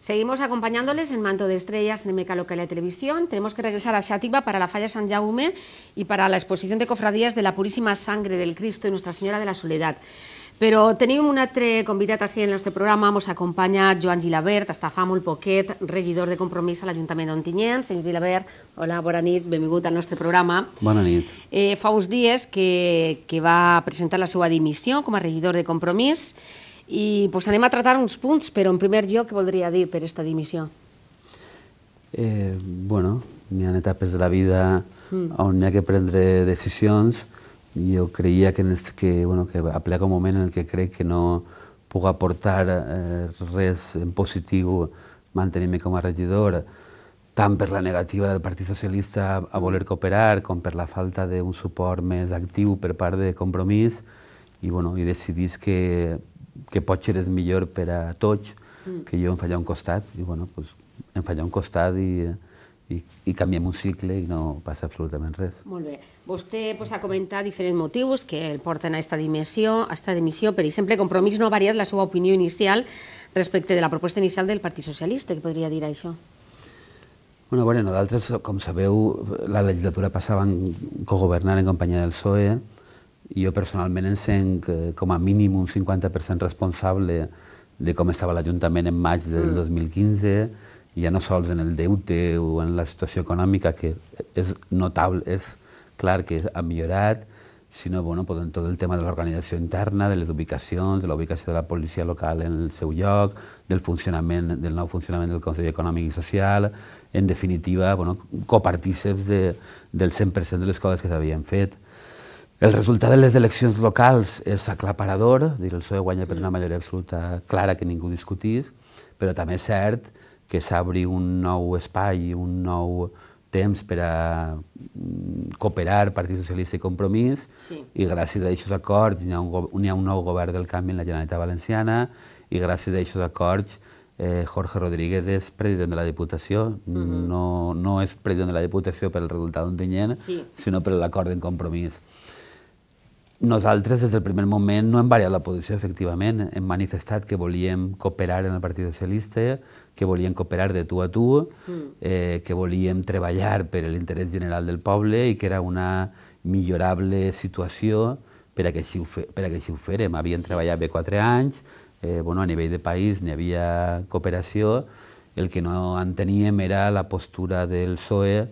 Seguimos acompañándoles en Manto de Estrellas en de Televisión. Tenemos que regresar a Xativa para la Falla San Jaume y para la exposición de cofradías de la Purísima Sangre del Cristo y Nuestra Señora de la Soledad. Però tenim un altre convidat així en el nostre programa, ens acompanya Joan Gilabert, està fa molt poquet, regidor de Compromís a l'Ajuntament d'Ontinyent. Senyor Gilabert, hola, bona nit, benvingut al nostre programa. Bona nit. Eh, fa uns dies que, que va presentar la seva dimissió com a regidor de Compromís. I pues, anem a tratar uns punts, però en primer lloc, què voldria dir per aquesta dimissió? Eh, bueno, hi ha etapes de la vida mm. on hi ha que prendre decisions. Jo creia que, que, bueno, que aplega un moment en el que crec que no puc aportar eh, res en positiu mantenir-me com a regidor, tant per la negativa del Partit Socialista a voler cooperar com per la falta d'un suport més actiu per part de compromís, i, bueno, i decidís que que potser és millor per a tots, mm. que jo em faig un costat, i bueno, pues, em faig un costat i, eh, i, i canviem un cicle i no passa absolutament res. Molt bé. Vostè pues, ha comentat diferents motius que el porten a aquesta dimissió. A esta dimissió. Per exemple, Compromís no ha variat la seva opinió inicial respecte de la proposta inicial del Partit Socialista, què podria dir això? Bueno, bueno, nosaltres, com sabeu, la legislatura passava en cogovernar en companyia del PSOE, jo personalment em sent eh, com a mínim un 50% responsable de com estava l'Ajuntament en maig del 2015, mm. ja no sols en el deute o en la situació econòmica, que és notable, és clar que ha millorat, sinó bueno, en tot el tema de l'organització interna, de les ubicacions, de la ubicació de la policia local en el seu lloc, del, funcionament, del nou funcionament del Consell Econòmic i Social, en definitiva, bueno, copartíceps de, del 100% de les coses que s'havien fet. El resultat de les eleccions locals és aclaparador, dir el PSOE guanya per una majoria absoluta clara que ningú discutís, però també és cert que s'obri un nou espai, un nou temps per a mm, cooperar Partit Socialista i Compromís sí. i gràcies a aquests acords hi ha, un, hi ha un nou govern del canvi en la Generalitat Valenciana i gràcies a aquests acords eh, Jorge Rodríguez és president de la Diputació, mm -hmm. no, no és president de la Diputació pel resultat d'un dient, sí. sinó per l'acord en compromís. Nosaltres, des del primer moment, no hem variat la posició, efectivament. Hem manifestat que volíem cooperar en el Partit Socialista, que volíem cooperar de tu a tu, mm. eh, que volíem treballar per l'interès general del poble i que era una millorable situació per a que així ho, fe, per a que així ho fèrem. Havíem sí. treballat bé quatre anys, eh, bueno, a nivell de país n'hi havia cooperació, el que no enteníem era la postura del PSOE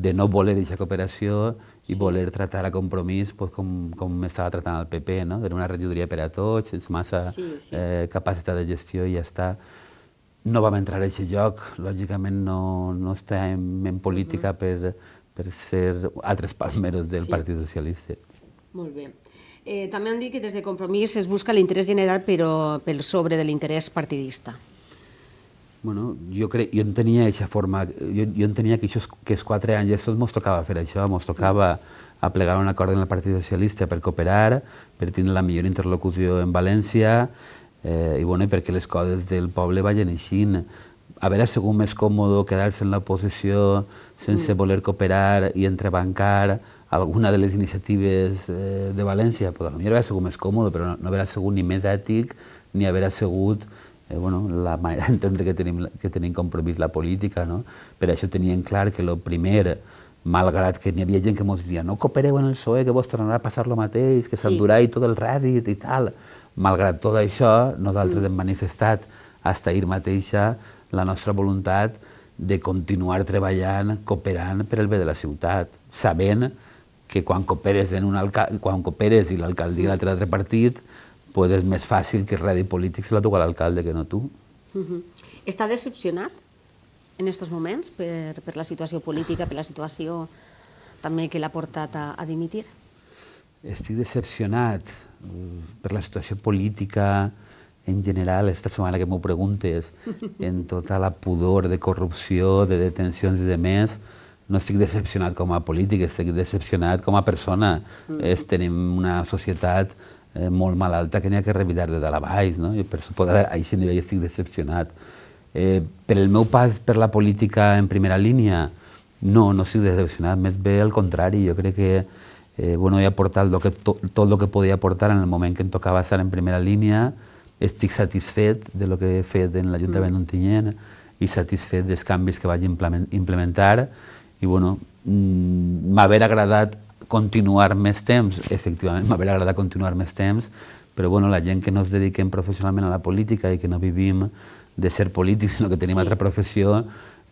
de no voler aquesta cooperació i voler tractar a Compromís pues, com, com estava tractant el PP, no? Era una regidoria per a tots, és massa sí, sí. Eh, capacitat de gestió i ja està. No vam entrar a aquest lloc, lògicament no, no estem en política uh -huh. per, per ser altres palmeros del sí. Partit Socialista. Molt bé. Eh, també han dit que des de Compromís es busca l'interès general però per sobre de l'interès partidista. Bueno, jo, crec, jo entenia aquesta forma, jo, jo entenia que això, que els quatre anys això ens tocava fer això, ens tocava a plegar un acord en el Partit Socialista per cooperar, per tenir la millor interlocució en València, eh, i, bueno, i perquè les coses del poble vagin així. veure, segur més còmode quedar-se en l'oposició sense mm. voler cooperar i entrebancar alguna de les iniciatives eh, de València, potser potser haver segur més còmode, però no, no haver sigut ni més ètic ni haver sigut eh, bueno, la manera d'entendre que tenim, que tenim compromís la política. No? Per això tenien clar que el primer, malgrat que n'hi havia gent que ens diria no coopereu en el PSOE, que vos tornarà a passar el mateix, que s'endurà sí. i tot el rèdit i tal. Malgrat tot això, nosaltres mm. hem manifestat fins ahir mateixa la nostra voluntat de continuar treballant, cooperant per el bé de la ciutat, sabent que quan cooperes, en un quan cooperes i l'alcaldia de mm. l'altre partit, pues és més fàcil que Ràdio Polític se la toca l'alcalde que no tu. Mm -hmm. Està decepcionat en aquests moments per, per la situació política, per la situació també que l'ha portat a, a dimitir? Estic decepcionat mm, per la situació política en general, esta setmana que m'ho preguntes, en tota la pudor de corrupció, de detencions i de més, no estic decepcionat com a polític, estic decepcionat com a persona. Mm. Es, tenim una societat eh, molt malalta que n'hi ha que revidar de dalt a baix. No? Jo, per suposar, a aquest nivell estic decepcionat. Eh, per el meu pas per la política en primera línia, no, no estic decepcionat, més bé al contrari. Jo crec que eh, bueno, he aportat lo que, to, tot el que podia aportar en el moment que em tocava estar en primera línia. Estic satisfet de lo que he fet en l'Ajuntament mm. d'Ontinyent i satisfet dels canvis que vaig implementar i bueno, mm, m'haver agradat continuar més temps? Efectivament, m'hauria agradat continuar més temps, però bueno, la gent que no ens dediquem professionalment a la política i que no vivim de ser polítics, sinó que tenim sí. altra professió,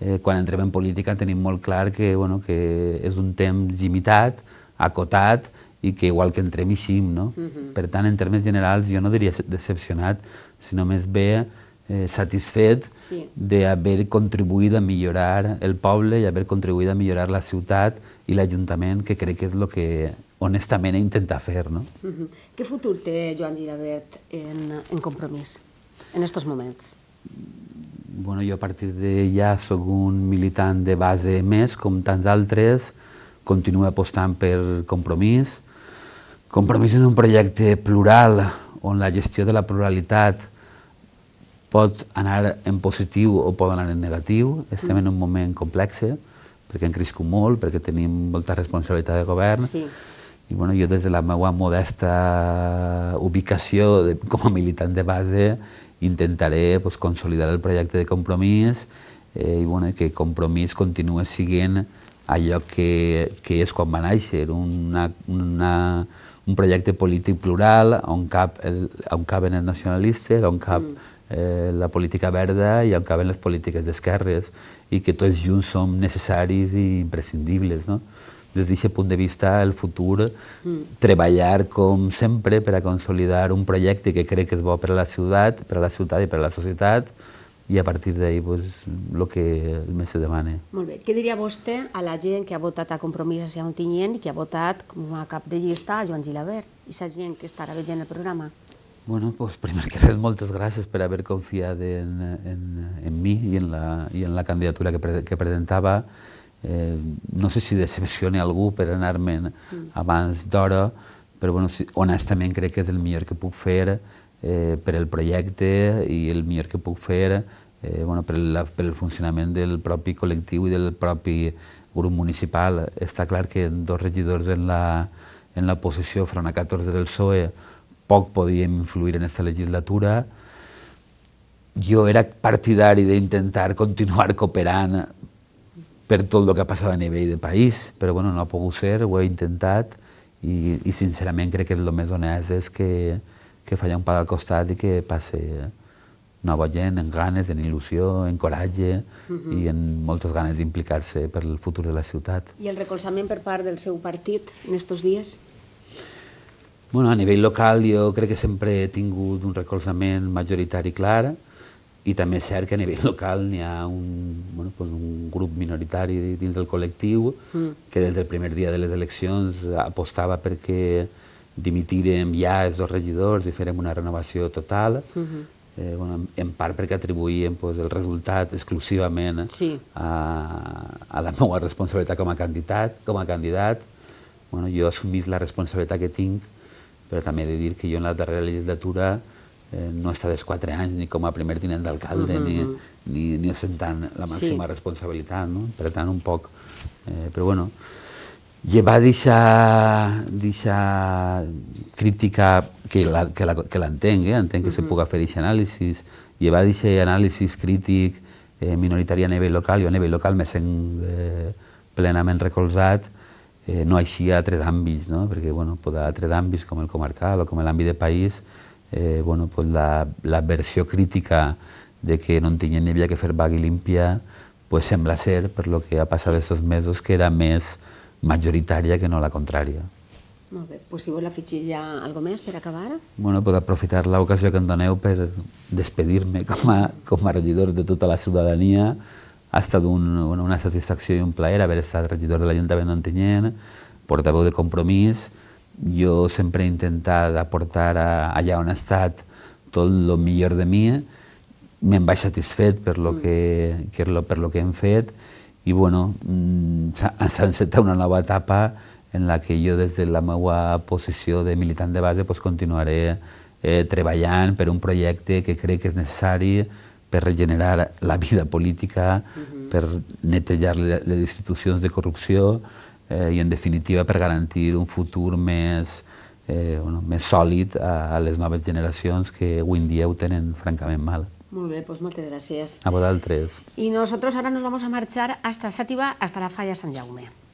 eh, quan entrem en política tenim molt clar que, bueno, que és un temps limitat, acotat, i que igual que entrem ixim, no? Uh mhm. -huh. Per tant, en termes generals, jo no diria decepcionat, sinó més bé eh, satisfet sí. d'haver contribuït a millorar el poble i haver contribuït a millorar la ciutat i l'Ajuntament, que crec que és el que honestament intenta fer. No? Uh -huh. Què futur té Joan Girabert en, en compromís en aquests moments? Bueno, jo a partir de ja sóc un militant de base més, com tants altres, continuo apostant per compromís. Compromís és un projecte plural on la gestió de la pluralitat pot anar en positiu o pot anar en negatiu. Estem mm. en un moment complexe perquè hem crescut molt, perquè tenim molta responsabilitat de govern, sí. I bueno, jo des de la meva modesta ubicació de, com a militant de base intentaré pues, consolidar el projecte de compromís eh, i bueno, que compromís continuï sent allò que, que és quan va néixer, una, una, un projecte polític plural on, cap el, on caben els nacionalistes, on cap mm eh, la política verda i on caben les polítiques d'esquerres i que tots junts som necessaris i imprescindibles. No? Des d'aquest punt de vista, el futur, mm. treballar com sempre per a consolidar un projecte que crec que és bo per a la ciutat, per a la ciutat i per a la societat, i a partir d'ahir pues, el que més se demana. Molt bé. Què diria vostè a la gent que ha votat a Compromís a Ciutat i que ha votat com a cap de llista a Joan Gilabert? I la gent que estarà veient el programa? Bueno, pues primer que res, moltes gràcies per haver confiat en, en, en mi i en la, i en la candidatura que, pre, que presentava. Eh, no sé si decepcione algú per anar-me'n mm. abans d'hora, però bueno, si, honestament crec que és el millor que puc fer eh, per al projecte i el millor que puc fer eh, bueno, per, la, per el funcionament del propi col·lectiu i del propi grup municipal. Està clar que dos regidors en la, en la posició front a 14 del PSOE poc podíem influir en aquesta legislatura. Jo era partidari d'intentar continuar cooperant per tot el que ha passat a nivell de país, però bueno, no ha pogut ser, ho he intentat i, i sincerament crec que el més honest és que, que falla un pas al costat i que passe nova gent en ganes, en il·lusió, en coratge uh mhm. -huh. i en moltes ganes d'implicar-se per el futur de la ciutat. I el recolzament per part del seu partit en aquests dies? Bueno, a nivell local jo crec que sempre he tingut un recolzament majoritari clar i també és cert que a nivell local n'hi ha un, bueno, doncs un grup minoritari dins del col·lectiu mm. que des del primer dia de les eleccions apostava perquè dimitirem ja els dos regidors i farem una renovació total. Mm -hmm. eh, bueno, en part perquè atribuïen doncs, el resultat exclusivament sí. a, a la meva responsabilitat com a candidat. Com a candidat. Bueno, jo assumís la responsabilitat que tinc però també he de dir que jo en la darrera legislatura eh, no he estat els quatre anys ni com a primer tinent d'alcalde uh mm-hmm, -huh. Mm-hmm. ni, ni, ni la màxima sí. responsabilitat, no? per tant un poc... Eh, però bueno, llevar d'aquesta crítica, que l'entenc, que la, que entenc, eh? entenc que uh -huh. se mm-hmm. puga fer aquest anàlisi, llevar d'aquest anàlisi crític eh, minoritari a nivell local, i a nivell local me sent eh, plenament recolzat, eh, no així a altres àmbits, no? perquè bueno, pot a altres àmbits com el comarcal o com l'àmbit de país, eh, bueno, pues, la, la versió crítica de que no tenien ni havia que fer vaga i límpia, pues, sembla ser, per lo que ha passat aquests mesos, que era més majoritària que no la contrària. Molt bé, pues si vol afegir ja alguna més per acabar. Bueno, pues aprofitar l'ocasió que em doneu per despedir-me com, a, com a regidor de tota la ciutadania, ha estat un, una satisfacció i un plaer haver estat regidor de l'Ajuntament d'Ontinyent, portaveu de compromís. Jo sempre he intentat aportar a, allà on ha estat tot el millor de mi. Me'n vaig satisfet per lo mm. que, que lo, per lo que hem fet i bueno, mm, s'ha encetat una nova etapa en la que jo des de la meva posició de militant de base pues, continuaré eh, treballant per un projecte que crec que és necessari per regenerar la vida política, uh -huh. per netejar les institucions de corrupció eh, i, en definitiva, per garantir un futur més, eh, bueno, més sòlid a, a les noves generacions que avui en dia ho tenen francament mal. Molt bé, doncs moltes gràcies. A vosaltres. I nosaltres ara nos vamos a marchar hasta Sàtiva, hasta la falla Sant Jaume.